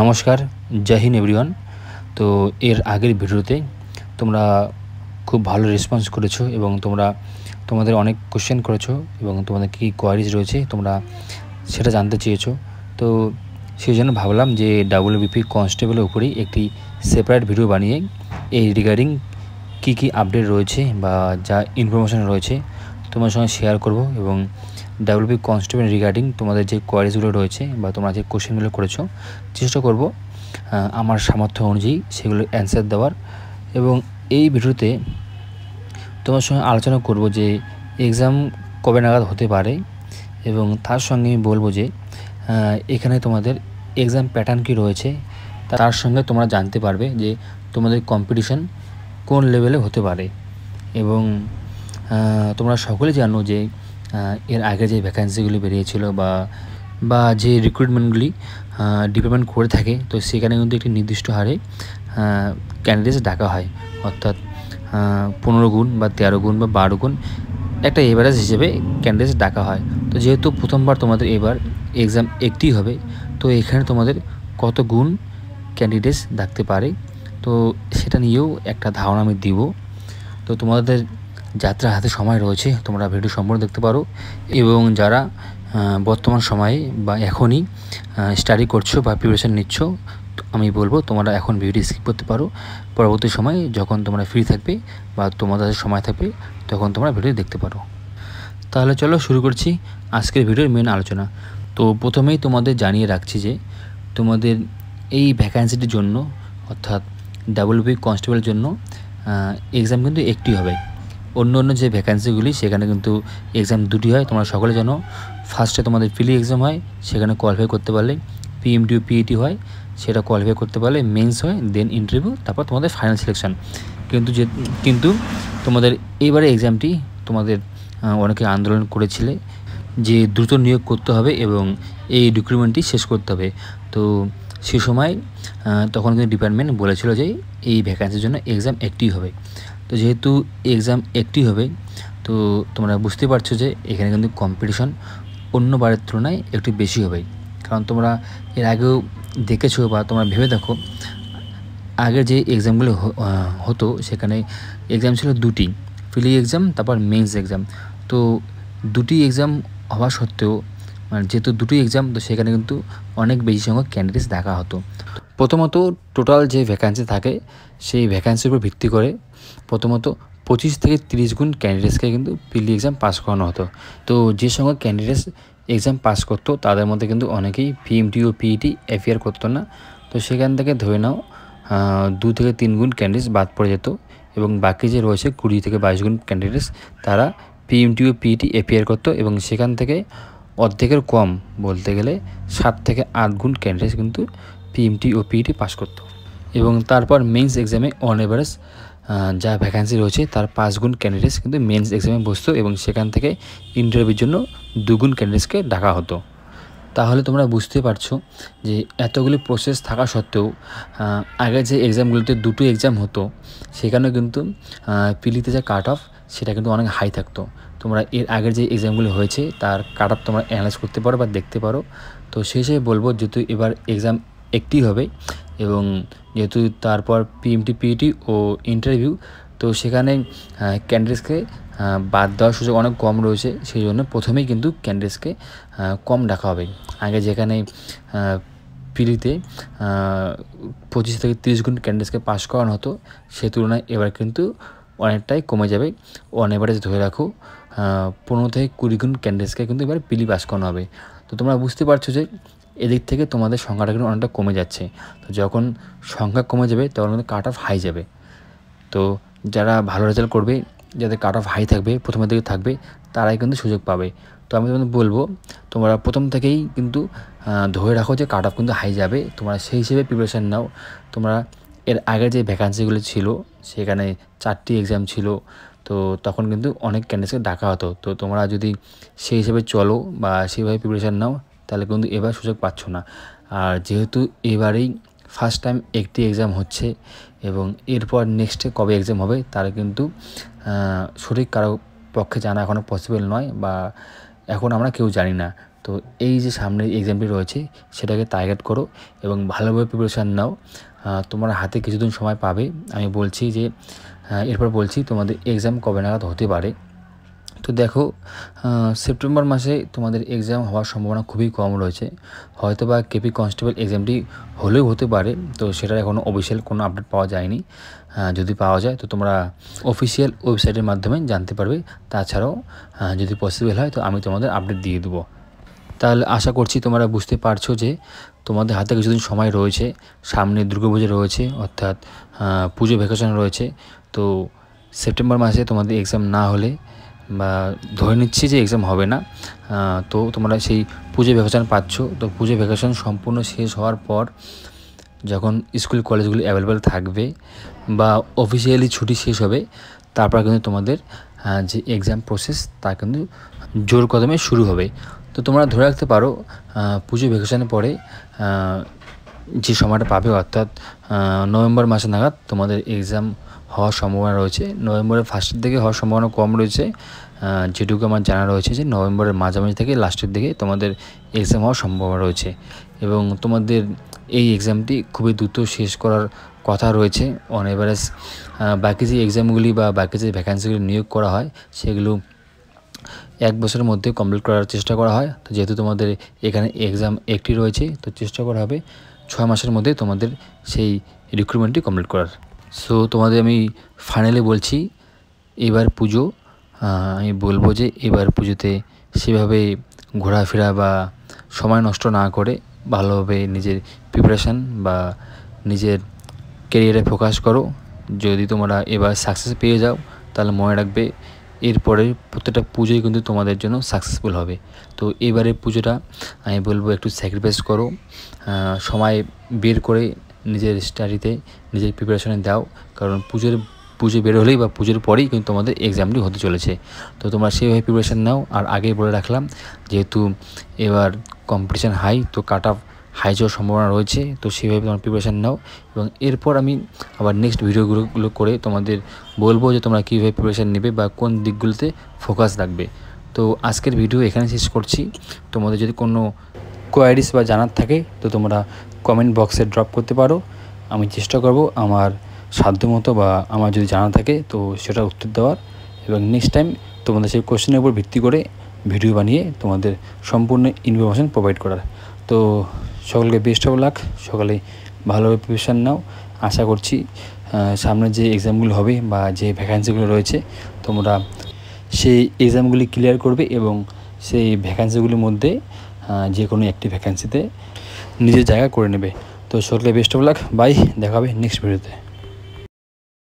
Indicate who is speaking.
Speaker 1: নমস্কার জাহিন এভরিওয়ান তো এর আগের ভিডিওতে তোমরা খুব ভালো রেসপন্স করেছো এবং তোমরা তোমাদের অনেক কোশ্চেন করেছো এবং তোমাদের কী কোয়ারিজ রয়েছে তোমরা সেটা জানতে চেয়েছো তো সেই জন্য ভাবলাম যে ডাব্লিউবিপি কনস্টেবলের উপরেই একটি সেপারেট ভিডিও বানিয়ে এই রিগার্ডিং কি কি আপডেট রয়েছে বা যা ইনফরমেশান রয়েছে তোমার সঙ্গে শেয়ার করব এবং ডাব্লিউবি কনস্টেবল রিগার্ডিং তোমাদের যে কোয়ারিজগুলো রয়েছে বা তোমরা যে কোশ্চেনগুলো করেছো চেষ্টা করব আমার সামর্থ্য অনুযায়ী সেগুলো অ্যান্সার দেওয়ার এবং এই ভিডিওতে তোমার সঙ্গে আলোচনা করব যে এক্সাম কবে নাগাদ হতে পারে এবং তার সঙ্গে আমি বলবো যে এখানে তোমাদের এক্সাম প্যাটার্ন কি রয়েছে তার সঙ্গে তোমরা জানতে পারবে যে তোমাদের কম্পিটিশন কোন লেভেলে হতে পারে এবং তোমরা সকলে জানো যে এর আগে যে ভ্যাকান্সিগুলি বেরিয়েছিল বা বা যে রিক্রুটমেন্টগুলি ডিপার্টমেন্ট করে থাকে তো সেখানে কিন্তু একটি নির্দিষ্ট হারে ক্যান্ডিডেটস ডাকা হয় অর্থাৎ পনেরো গুণ বা তেরো গুণ বা বারো গুণ একটা এভারেজ হিসেবে ক্যান্ডিডেটস ডাকা হয় তো যেহেতু প্রথমবার তোমাদের এবার এক্সাম একটি হবে তো এখানে তোমাদের কত গুণ ক্যান্ডিডেটস ডাকতে পারে তো সেটা নিয়েও একটা ধারণা আমি দিব তো তোমাদের যাত্রা হাতে সময় রয়েছে তোমরা ভিডিও সম্পূর্ণ দেখতে পারো এবং যারা বর্তমান সময়ে বা এখনই স্টাডি করছো বা প্রিপারেশান নিচ্ছ আমি বলবো তোমরা এখন ভিডিও স্কিপ করতে পারো পরবর্তী সময়ে যখন তোমরা ফ্রি থাকবে বা তোমাদের সময় থাকবে তখন তোমরা ভিডিও দেখতে পারো তাহলে চলো শুরু করছি আজকের ভিডিওর মেন আলোচনা তো প্রথমেই তোমাদের জানিয়ে রাখছি যে তোমাদের এই ভ্যাকান্সিটির জন্য অর্থাৎ ডাবল বি কনস্টেবলের জন্য এক্সাম কিন্তু একটি হবে অন্য অন্য যে ভ্যাকান্সিগুলি সেখানে কিন্তু এক্সাম দুটি হয় তোমরা সকলে জানো ফার্স্টে তোমাদের ফিলি এক্সাম হয় সেখানে কোয়ালিফাই করতে পারলে পিএমডিউ পিএটি e হয় সেটা কোয়ালিফাই করতে পারলে মেন্স হয় দেন ইন্টারভিউ তারপর তোমাদের ফাইনাল সিলেকশন কিন্তু যে কিন্তু তোমাদের এইবারে এক্সামটি তোমাদের অনেকে আন্দোলন করেছিলে যে দ্রুত নিয়োগ করতে হবে এবং এই ডকুমেন্টটি শেষ করতে হবে তো সে সময় তখন কিন্তু ডিপার্টমেন্ট বলেছিল যে এই ভ্যাকান্সির জন্য এক্সাম একটি হবে তো যেহেতু এক্সাম একটি হবে তো তোমরা বুঝতে পারছো যে এখানে কিন্তু কম্পিটিশন অন্যবারের তুলনায় একটু বেশি হবে কারণ তোমরা এর আগেও দেখেছো বা তোমরা ভেবে দেখো আগের যে এক্সামগুলো হতো সেখানে এক্সাম ছিল দুটি ফিলি এক্সাম তারপর মেন্স এক্সাম তো দুটি এক্সাম হওয়া সত্ত্বেও মানে যেহেতু দুটি এক্সাম তো সেখানে কিন্তু অনেক বেশি সংখ্যক ক্যান্ডিডেটস দেখা হতো প্রথমত টোটাল যে ভ্যাকান্সি থাকে সেই ভ্যাকান্সির উপর ভিত্তি করে প্রথমত পঁচিশ থেকে তিরিশ গুণ ক্যান্ডিডেটসকে কিন্তু পিলি এক্সাম পাস করানো হতো তো যে সঙ্গে ক্যান্ডিডেটস এক্সাম পাস করতো তাদের মধ্যে কিন্তু অনেকেই পিএমটি ও পিইটি এফিয়ার e করতো না তো সেখান থেকে ধরে নাও দু থেকে তিন গুণ ক্যান্ডিডেটস বাদ পড়ে যেত এবং বাকি যে রয়েছে কুড়ি থেকে বাইশ গুণ ক্যান্ডিডেটস তারা পিএমটি ও পিইটি এফিয়ার e করতো এবং সেখান থেকে অর্ধেকের কম বলতে গেলে সাত থেকে আট গুণ ক্যান্ডিডেটস কিন্তু পিএমটি ও পিইটি e পাস করত এবং তারপর মেন্স এক্সামে অন এভারেজ যা ভ্যাকান্সি রয়েছে তার পাঁচগুণ ক্যান্ডিডেটস কিন্তু মেন্স এক্সামে বসতো এবং সেখান থেকে ইন্টারভিউর জন্য দুগুণ ক্যান্ডিডেটসকে ডাকা হতো তাহলে তোমরা বুঝতে পারছো যে এতগুলি প্রসেস থাকা সত্ত্বেও আগে যে এক্সামগুলোতে দুটো এক্সাম হতো সেখানে কিন্তু পিলিতে যা কাট অফ সেটা কিন্তু অনেক হাই থাকতো তোমরা এর আগের যে এক্সামগুলি হয়েছে তার কাট অফ তোমরা অ্যানালাইজ করতে পারো বা দেখতে পারো তো সেই হিসেবে বলবো যেহেতু এবার এক্সাম একটি হবে এবং যেহেতু তারপর পিএমটি পিটি e ও ইন্টারভিউ তো সেখানে ক্যান্ডিডেটসকে বাদ দেওয়ার সুযোগ অনেক কম রয়েছে সেই জন্য প্রথমেই কিন্তু ক্যান্ডিডেটসকে কম ডাকা হবে আগে যেখানে পিড়িতে পঁচিশ থেকে তিরিশ গুণ ক্যান্ডিডেটসকে পাস করানো হতো সে তুলনায় এবার কিন্তু অনেকটাই কমে যাবে অন এভারেজ ধরে রাখো পনেরো থেকে কুড়ি গুণ ক্যান্ডিডেটসকে কিন্তু এবার পিলি পাস e করানো হবে তো তোমরা বুঝতে পারছো যে এদিক থেকে তোমাদের সংখ্যাটা কিন্তু অনেকটা কমে যাচ্ছে তো যখন সংখ্যা কমে যাবে তখন কিন্তু কাট অফ হাই যাবে তো যারা ভালো রেজাল্ট করবে যাদের কাট অফ হাই থাকবে প্রথমের দিকে থাকবে তারাই কিন্তু সুযোগ পাবে তো আমি তোমাদের বলবো তোমরা প্রথম থেকেই কিন্তু ধরে রাখো যে কাট অফ কিন্তু হাই যাবে তোমরা সেই হিসেবে প্রিপারেশান নাও তোমরা এর আগের যে ভ্যাকান্সিগুলো ছিল সেখানে চারটি এক্সাম ছিল তো তখন কিন্তু অনেক ক্যান্ডিডেটকে ডাকা হতো তো তোমরা যদি সেই হিসেবে চলো বা সেইভাবে প্রিপারেশান নাও তাহলে কিন্তু এবার সুযোগ পাচ্ছ না আর যেহেতু এবারেই ফার্স্ট টাইম একটি এক্সাম হচ্ছে এবং এরপর নেক্সটে কবে এক্সাম হবে তার কিন্তু সঠিক কারো পক্ষে জানা এখনও পসিবল নয় বা এখন আমরা কেউ জানি না তো এই যে সামনের এক্সামটি রয়েছে সেটাকে টার্গেট করো এবং ভালোভাবে প্রিপারেশান নাও তোমার হাতে কিছুদিন সময় পাবে আমি বলছি যে এরপর বলছি তোমাদের এক্সাম কবে নাগাদ হতে পারে তো দেখো সেপ্টেম্বর মাসে তোমাদের এক্সাম হওয়ার সম্ভাবনা খুবই কম রয়েছে হয়তো বা কেপি কনস্টেবল এক্সামটি হলেও হতে পারে তো সেটার এখনও অফিসিয়াল কোনো আপডেট পাওয়া যায়নি যদি পাওয়া যায় তো তোমরা অফিসিয়াল ওয়েবসাইটের মাধ্যমে জানতে পারবে তাছাড়াও যদি পসিবল হয় তো আমি তোমাদের আপডেট দিয়ে দেবো তাহলে আশা করছি তোমরা বুঝতে পারছো যে তোমাদের হাতে কিছুদিন সময় রয়েছে সামনে দুর্গাপুজো রয়েছে অর্থাৎ পুজো ভ্যাকেশন রয়েছে তো সেপ্টেম্বর মাসে তোমাদের এক্সাম না হলে ধরে নিচ্ছি যে এক্সাম হবে না তো তোমরা সেই পুজো ভ্যাকেশন পাচ্ছ তো পুজো ভ্যাকেশন সম্পূর্ণ শেষ হওয়ার পর যখন স্কুল কলেজগুলি অ্যাভেলেবেল থাকবে বা অফিসিয়ালি ছুটি শেষ হবে তারপর কিন্তু তোমাদের যে এক্সাম প্রসেস তা কিন্তু জোর কদমে শুরু হবে তো তোমরা ধরে রাখতে পারো পুজো ভ্যাকেশানের পরে যে সময়টা পাবে অর্থাৎ নভেম্বর মাসে নাগাদ তোমাদের এক্সাম হওয়ার সম্ভাবনা রয়েছে নভেম্বরের ফার্স্টের দিকে হওয়ার সম্ভাবনা কম রয়েছে যেটুকু আমার জানা রয়েছে যে নভেম্বরের মাঝামাঝি থেকে লাস্টের দিকে তোমাদের এক্সাম হওয়ার সম্ভাবনা রয়েছে এবং তোমাদের এই এক্সামটি খুবই দ্রুত শেষ করার কথা রয়েছে অন এভারেজ বাকি যে এক্সামগুলি বা বাকি যে ভ্যাকান্সিগুলি নিয়োগ করা হয় সেগুলো এক বছরের মধ্যে কমপ্লিট করার চেষ্টা করা হয় তো যেহেতু তোমাদের এখানে এক্সাম একটি রয়েছে তো চেষ্টা করা হবে ছয় মাসের মধ্যে তোমাদের সেই রিক্রুটমেন্টটি কমপ্লিট করার সো তোমাদের আমি ফাইনালি বলছি এবার পুজো আমি বলবো যে এবার পুজোতে সেভাবে ঘোরাফেরা বা সময় নষ্ট না করে ভালোভাবে নিজের প্রিপারেশান বা নিজের কেরিয়ারে ফোকাস করো যদি তোমরা এবার সাকসেস পেয়ে যাও তাহলে মনে রাখবে এরপরে প্রত্যেকটা পুজোই কিন্তু তোমাদের জন্য সাকসেসফুল হবে তো এবারে পুজোটা আমি বলবো একটু স্যাক্রিফাইস করো সময় বের করে নিজের স্টাডিতে নিজের প্রিপারেশনে দাও কারণ পুজোর পুজো বের হলেই বা পুজোর পরেই কিন্তু তোমাদের এক্সামটি হতে চলেছে তো তোমরা সেইভাবে প্রিপারেশান নাও আর আগেই বলে রাখলাম যেহেতু এবার কম্পিটিশান হাই তো কাট অফ হাই যাওয়ার সম্ভাবনা রয়েছে তো সেভাবে তোমার প্রিপারেশান নাও এবং এরপর আমি আবার নেক্সট ভিডিওগুলো করে তোমাদের বলবো যে তোমরা কীভাবে প্রিপারেশান নেবে বা কোন দিকগুলোতে ফোকাস রাখবে তো আজকের ভিডিও এখানে শেষ করছি তোমাদের যদি কোনো কোয়ারিস বা জানার থাকে তো তোমরা কমেন্ট বক্সে ড্রপ করতে পারো আমি চেষ্টা করব আমার সাধ্যমতো বা আমার যদি জানা থাকে তো সেটা উত্তর দেওয়ার এবং নেক্সট টাইম তোমাদের সেই কোশ্চেনের উপর ভিত্তি করে ভিডিও বানিয়ে তোমাদের সম্পূর্ণ ইনফরমেশান প্রোভাইড করার তো সকলকে বেস্ট অফ লাক সকালে ভালোভাবে প্রিপারেশান নাও আশা করছি সামনে যে এক্সামগুলো হবে বা যে ভ্যাকান্সিগুলো রয়েছে তোমরা সেই এক্সামগুলি ক্লিয়ার করবে এবং সেই ভ্যাকান্সিগুলির মধ্যে যে কোনো একটি ভ্যাকান্সিতে নিজের জায়গা করে নেবে তো সকলে বেস্ট অফ লাক বাই দেখাবে নেক্সট ভিডিওতে